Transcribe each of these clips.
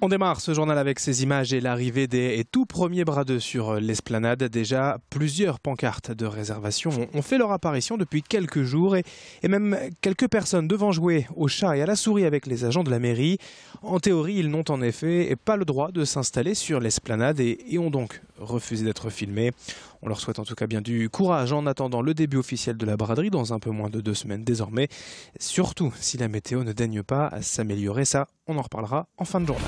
On démarre ce journal avec ces images et l'arrivée des tout premiers bras d'eux sur euh, l'esplanade. Déjà, plusieurs pancartes de réservation ont fait leur apparition depuis quelques jours et, même quelques personnes devant jouer au chat et à la souris avec les agents de la mairie. En théorie, ils n'ont en effet pas le droit de s'installer sur l'esplanade et ont donc refusé d'être filmé. On leur souhaite en tout cas bien du courage en attendant le début officiel de la braderie dans un peu moins de deux semaines désormais. Surtout si la météo ne daigne pas à s'améliorer, ça on en reparlera en fin de journal.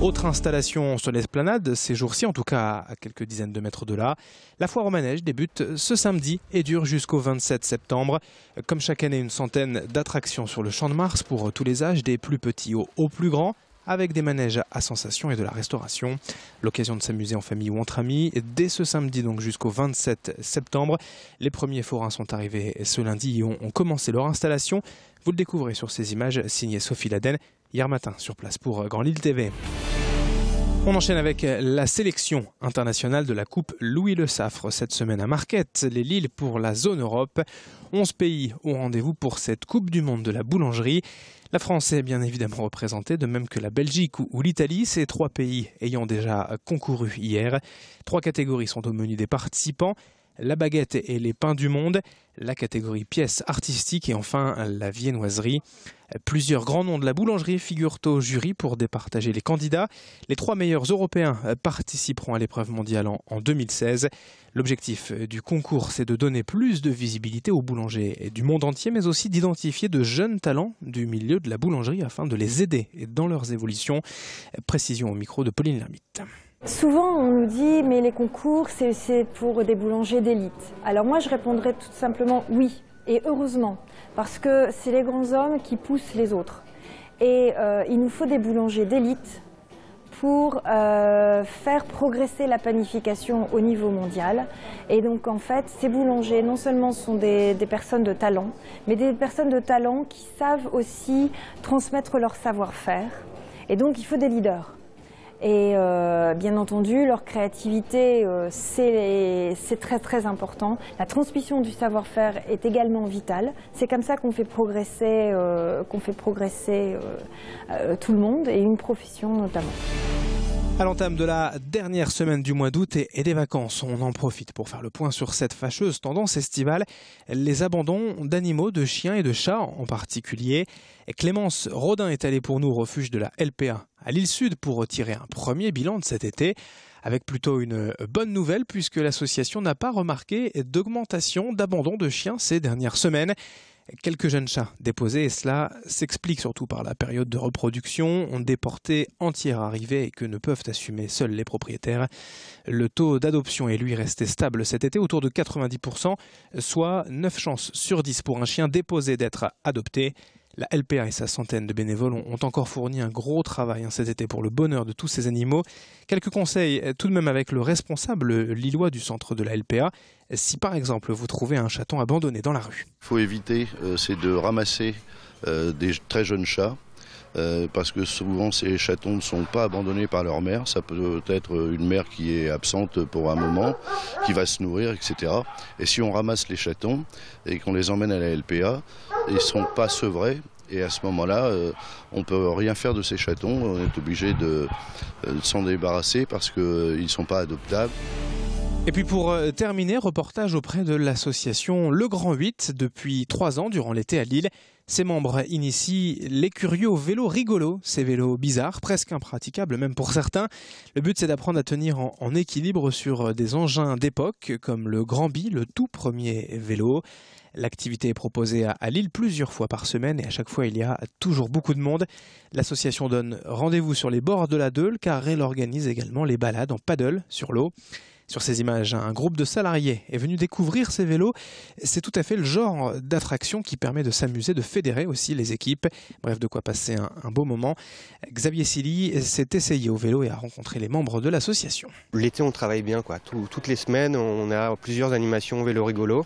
Autre installation sur l'esplanade, ces jours-ci, en tout cas à quelques dizaines de mètres de là, la foire au manège débute ce samedi et dure jusqu'au 27 septembre. Comme chaque année, une centaine d'attractions sur le champ de Mars pour tous les âges, des plus petits aux, plus grands avec des manèges à sensation et de la restauration. L'occasion de s'amuser en famille ou entre amis. Dès ce samedi donc jusqu'au 27 septembre, les premiers forains sont arrivés ce lundi et ont, commencé leur installation. Vous le découvrez sur ces images signées Sophie Laden hier matin sur place pour euh, Grand Lille TV. On enchaîne avec euh, la sélection internationale de la Coupe Louis Le Saffre. Cette semaine à Marquette, les Lilles pour la zone Europe. 11 pays ont rendez-vous pour cette Coupe du Monde de la boulangerie. La France est bien évidemment représentée, de même que la Belgique ou l'Italie, ces trois pays ayant déjà concouru hier. Trois catégories sont au menu des participants la baguette et les pains du monde, la catégorie pièces artistiques et enfin la viennoiserie. Plusieurs grands noms de la boulangerie figurent au jury pour départager les candidats. Les trois meilleurs européens participeront à l'épreuve mondiale en 2016. L'objectif du concours, c'est de donner plus de visibilité aux boulangers du monde entier, mais aussi d'identifier de jeunes talents du milieu de la boulangerie afin de les aider dans leurs évolutions. Précision au micro de Pauline Lermite. Souvent, on nous dit, mais les concours, c'est pour des boulangers d'élite. Alors moi, je répondrais tout simplement oui, et heureusement, parce que c'est les grands hommes qui poussent les autres. Et euh, il nous faut des boulangers d'élite pour euh, faire progresser la panification au niveau mondial. Et donc en fait, ces boulangers, non seulement sont des personnes de talent, mais des personnes de talent qui savent aussi transmettre leur savoir-faire. Et donc il faut des leaders. Et euh, bien entendu, leur créativité, euh, c'est très très important. La transmission du savoir-faire est également vitale. C'est comme ça qu'on fait progresser, euh, qu'on fait progresser tout le monde et une profession notamment. À l'entame de la dernière semaine du mois d'août et des vacances, on en profite pour faire le point sur cette fâcheuse tendance estivale, les abandons d'animaux, de chiens et de chats en particulier. Clémence Rodin est allée pour nous au refuge de la LPA à l'île Sud pour tirer un premier bilan de cet été avec plutôt une bonne nouvelle puisque l'association n'a pas remarqué d'augmentation d'abandon de chiens ces dernières semaines. Quelques jeunes chats déposés, et cela s'explique surtout par la période de reproduction, ont déporté entière arrivée et que ne peuvent assumer seuls les propriétaires. Le taux d'adoption est lui resté stable cet été, autour de 90%, soit 9 chances sur 10 pour un chien déposé d'être adopté. La LPA et sa centaine de bénévoles ont, encore fourni un gros travail hein, cet été pour le bonheur de tous ces animaux. Quelques conseils euh, tout de même avec le responsable euh, lillois du centre de la LPA. Si par exemple vous trouvez un chaton abandonné dans la rue. Il faut éviter, euh, c'est de ramasser des très jeunes chats euh, parce que souvent ces chatons ne sont pas abandonnés par leur mère. Ça peut être une mère qui est absente pour un moment, qui va se nourrir, etc. Et si on ramasse les chatons et qu'on les emmène à la LPA, ils ne sont pas sevrés. Et à ce moment-là, euh, on ne peut rien faire de ces chatons. On est obligé de euh, s'en débarrasser parce qu'ils ne sont pas adoptables. Et puis pour euh, terminer, reportage auprès de l'association Le Grand 8 depuis trois ans durant l'été à Lille. Ses membres initient les curieux vélos vélo rigolo, ces vélos bizarres, presque impraticables même pour certains. Le but c'est d'apprendre à tenir en, équilibre sur euh, des engins d'époque comme le Grand B, le tout premier vélo. L'activité est proposée à, à Lille plusieurs fois par semaine et à chaque fois il y a toujours beaucoup de monde. L'association donne rendez-vous sur les bords de la Deule car elle organise également les balades en paddle sur l'eau. Sur ces images, un groupe de salariés est venu découvrir ces vélos. C'est tout à fait le genre d'attraction qui permet de s'amuser, de fédérer aussi les équipes. Bref, de quoi passer un, beau moment. Xavier Silly s'est essayé au vélo et a rencontré les membres de l'association. L'été, on travaille bien, quoi. toutes les semaines, on a plusieurs animations vélo rigolo.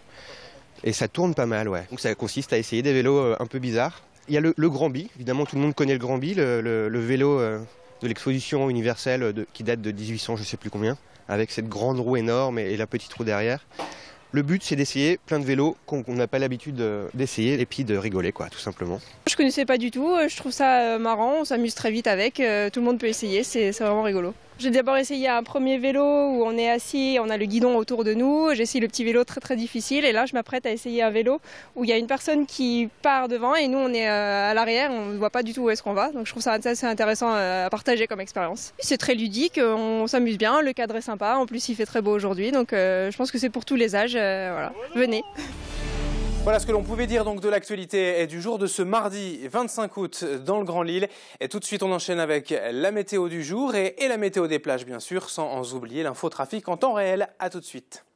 Et ça tourne pas mal, ouais. Donc ça consiste à essayer des vélos euh, un peu bizarres. Il y a le, Grand Bi, évidemment, tout le monde connaît le Grand Bi, le, vélo euh, de l'exposition universelle qui date de 1800, je sais plus combien avec cette grande roue énorme et, la petite roue derrière. Le but, c'est d'essayer plein de vélos qu'on n'a pas l'habitude d'essayer et puis de rigoler, quoi, tout simplement. Je connaissais pas du tout, euh, je trouve ça euh, marrant, on s'amuse très vite avec, euh, tout le monde peut essayer, c'est vraiment rigolo. J'ai d'abord essayé un premier vélo où on est assis, on a le guidon autour de nous. J'ai essayé le petit vélo très très difficile et là je m'apprête à essayer un vélo où il y a une personne qui part devant et nous on est euh, à l'arrière, on ne voit pas du tout où est-ce qu'on va. Donc je trouve ça assez intéressant euh, à partager comme expérience. C'est très ludique, euh, on s'amuse bien, le cadre est sympa, en plus il fait très beau aujourd'hui donc je pense que c'est pour tous les âges. venez. Voilà ce que l'on pouvait dire donc de l'actualité et du jour de ce mardi 25 août dans le Grand Lille. Et tout de suite, on enchaîne avec la météo du jour et, la météo des plages, bien sûr, sans en oublier l'infotrafic en temps réel. À tout de suite.